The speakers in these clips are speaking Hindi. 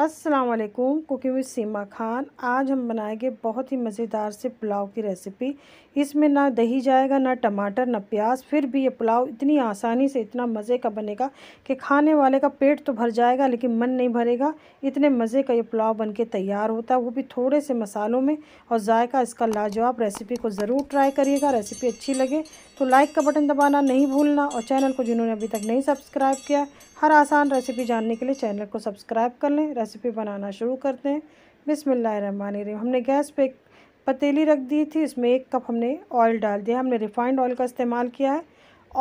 असलकुम कुकिंग विद सीमा खान आज हम बनाएंगे बहुत ही मज़ेदार से पुलाव की रेसिपी इसमें ना दही जाएगा ना टमाटर ना प्याज फिर भी ये पुलाव इतनी आसानी से इतना मज़े का बनेगा कि खाने वाले का पेट तो भर जाएगा लेकिन मन नहीं भरेगा इतने मज़े का ये पुलाव बन के तैयार होता है वो भी थोड़े से मसालों में और जायका इसका लाजवाब रेसिपी को ज़रूर ट्राई करिएगा रेसिपी अच्छी लगे तो लाइक का बटन दबाना नहीं भूलना और चैनल को जिन्होंने अभी तक नहीं सब्सक्राइब किया हर आसान रेसिपी जानने के लिए चैनल को सब्सक्राइब कर लें रेसिपी बनाना शुरू कर दें बिसमिल्लर हमने गैस पे पतीली रख दी थी इसमें एक कप हमने ऑयल डाल दिया हमने रिफाइंड ऑयल का इस्तेमाल किया है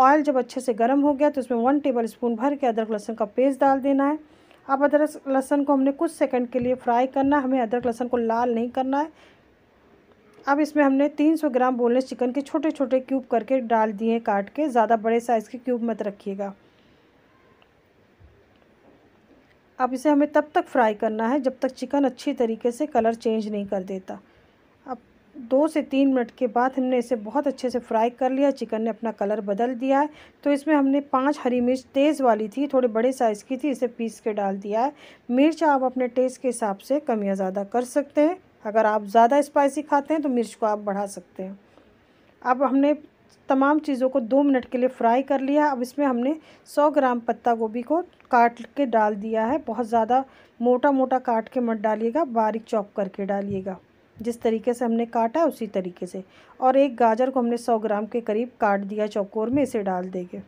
ऑयल जब अच्छे से गर्म हो गया तो उसमें वन टेबल स्पून भर के अदरक लहसुन का पेस्ट डाल देना है अब अदरक लहसुन को हमने कुछ सेकंड के लिए फ्राई करना है हमें अदरक लहसुन को लाल नहीं करना है अब इसमें हमने 300 ग्राम बोनलेस चिकन के छोटे छोटे क्यूब करके डाल दिए काट के ज़्यादा बड़े साइज़ के क्यूब मत रखिएगा अब इसे हमें तब तक फ्राई करना है जब तक चिकन अच्छी तरीके से कलर चेंज नहीं कर देता अब दो से तीन मिनट के बाद हमने इसे बहुत अच्छे से फ्राई कर लिया चिकन ने अपना कलर बदल दिया है तो इसमें हमने पांच हरी मिर्च तेज़ वाली थी थोड़े बड़े साइज़ की थी इसे पीस के डाल दिया है मिर्च आप अपने टेस्ट के हिसाब से कम या ज़्यादा कर सकते हैं अगर आप ज़्यादा स्पाइसी खाते हैं तो मिर्च को आप बढ़ा सकते हैं अब हमने तमाम चीज़ों को दो मिनट के लिए फ्राई कर लिया अब इसमें हमने 100 ग्राम पत्ता गोभी को काट के डाल दिया है बहुत ज़्यादा मोटा मोटा काट के मत डालिएगा बारीक चॉप करके डालिएगा जिस तरीके से हमने काटा है उसी तरीके से और एक गाजर को हमने 100 ग्राम के करीब काट दिया चौकोर में इसे डाल देंगे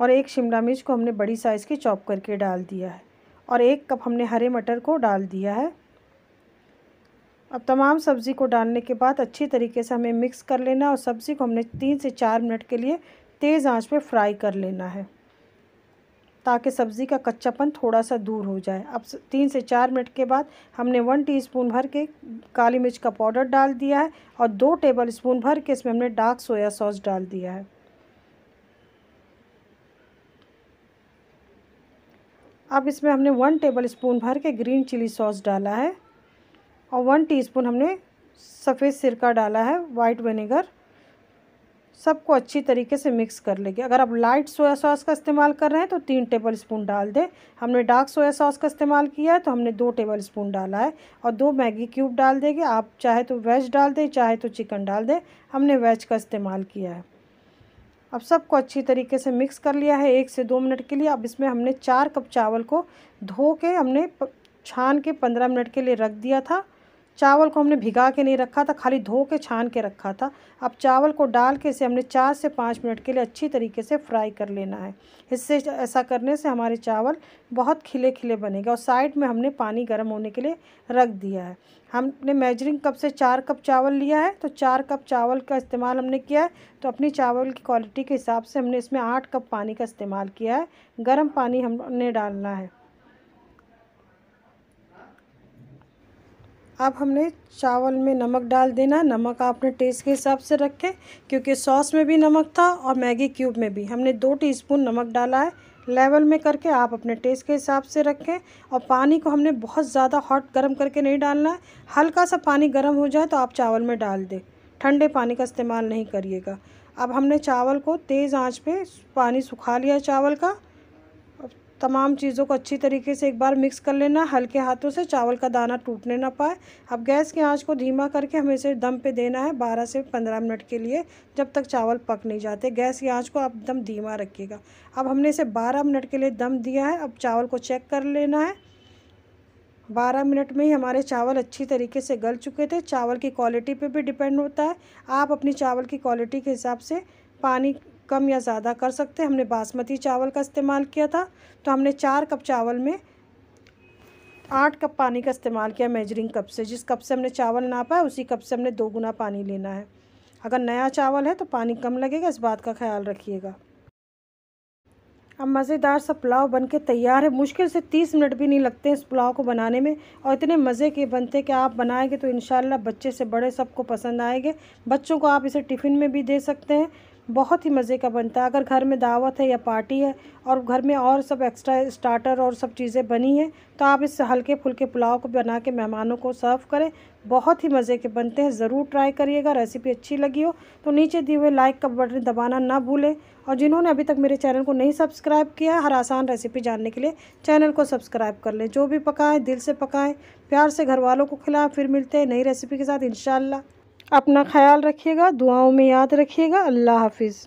और एक शिमला मिर्च को हमने बड़ी साइज़ की चॉप करके डाल दिया है और एक कप हमने हरे मटर को डाल दिया है अब तमाम सब्ज़ी को डालने के बाद अच्छी तरीके से हमें मिक्स कर लेना और सब्ज़ी को हमने तीन से चार मिनट के लिए तेज़ आंच पे फ्राई कर लेना है ताकि सब्ज़ी का कच्चापन थोड़ा सा दूर हो जाए अब तीन से चार मिनट के बाद हमने वन टीस्पून भर के काली मिर्च का पाउडर डाल दिया है और दो टेबल स्पून भर के इसमें हमने डार्क सोया सॉस डाल दिया है अब इसमें हमने वन टेबल स्पून भर के ग्रीन चिली सॉस डाला है और वन टीस्पून हमने सफ़ेद सिरका डाला है वाइट विनेगर सबको अच्छी तरीके से मिक्स कर लेंगे अगर आप लाइट सोया सॉस का इस्तेमाल कर रहे हैं तो तीन टेबल स्पून डाल दें हमने डार्क सोया सॉस का इस्तेमाल किया है तो हमने दो टेबल स्पून डाला है और दो मैगी क्यूब डाल देंगे आप चाहे तो वेज डाल दें चाहे तो चिकन डाल दें हमने वेज का इस्तेमाल किया है अब सबको अच्छी तरीके से मिक्स कर लिया है एक से दो मिनट के लिए अब इसमें हमने चार कप चावल को धो के हमने छान के पंद्रह मिनट के लिए रख दिया था चावल को हमने भिगा के नहीं रखा था खाली धो के छान के रखा था अब चावल को डाल के इसे हमने चार से पाँच मिनट के लिए अच्छी तरीके से फ्राई कर लेना है इससे ऐसा करने से हमारे चावल बहुत खिले खिले बनेंगे और साइड में हमने पानी गर्म होने के लिए रख दिया है हमने मेजरिंग कप से चार कप चावल लिया है तो चार कप चावल का इस्तेमाल हमने किया है तो अपनी चावल की क्वालिटी के हिसाब से हमने इसमें आठ कप पानी का इस्तेमाल किया है गर्म पानी हमने डालना है अब हमने चावल में नमक डाल देना नमक आपने टेस्ट के हिसाब से रखें क्योंकि सॉस में भी नमक था और मैगी क्यूब में भी हमने दो टीस्पून नमक डाला है लेवल में करके आप अपने टेस्ट के हिसाब से रखें और पानी को हमने बहुत ज़्यादा हॉट गर्म करके नहीं डालना है हल्का सा पानी गर्म हो जाए तो आप चावल में डाल दें ठंडे पानी का इस्तेमाल नहीं करिएगा अब हमने चावल को तेज़ आँच पर पानी सुखा लिया चावल का तमाम चीज़ों को अच्छी तरीके से एक बार मिक्स कर लेना हल्के हाथों से चावल का दाना टूटने ना पाए अब गैस की आंच को धीमा करके हमें इसे दम पे देना है 12 से 15 मिनट के लिए जब तक चावल पक नहीं जाते गैस की आंच को आप दम धीमा रखिएगा अब हमने इसे 12 मिनट के लिए दम दिया है अब चावल को चेक कर लेना है बारह मिनट में ही हमारे चावल अच्छी तरीके से गल चुके थे चावल की क्वालिटी पर भी डिपेंड होता है आप अपनी चावल की क्वालिटी के हिसाब से पानी कम या ज़्यादा कर सकते हैं हमने बासमती चावल का इस्तेमाल किया था तो हमने चार कप चावल में आठ कप पानी का इस्तेमाल किया मेजरिंग कप से जिस कप से हमने चावल नापा है उसी कप से हमने दो गुना पानी लेना है अगर नया चावल है तो पानी कम लगेगा इस बात का ख्याल रखिएगा अब मज़ेदार सा पुलाव बन के तैयार है मुश्किल से तीस मिनट भी नहीं लगते इस पुलाव को बनाने में और इतने मज़े के बनते कि आप बनाएंगे तो इन बच्चे से बड़े सबको पसंद आएंगे बच्चों को आप इसे टिफ़िन में भी दे सकते हैं बहुत ही मज़े का बनता है अगर घर में दावत है या पार्टी है और घर में और सब एक्स्ट्रा स्टार्टर और सब चीज़ें बनी हैं तो आप इस हल्के फुलके पुलाव को बना के मेहमानों को सर्व करें बहुत ही मज़े के बनते हैं ज़रूर ट्राई करिएगा रेसिपी अच्छी लगी हो तो नीचे दिए हुए लाइक का बटन दबाना ना भूलें और जिन्होंने अभी तक मेरे चैनल को नहीं सब्सक्राइब किया हर आसान रेसिपी जानने के लिए चैनल को सब्सक्राइब कर लें जो भी पकाएं दिल से पकाएं प्यार से घर वालों को खिलाएं फिर मिलते हैं नई रेसिपी के साथ इन अपना ख्याल रखिएगा दुआओं में याद रखिएगा अल्लाह हाफिज़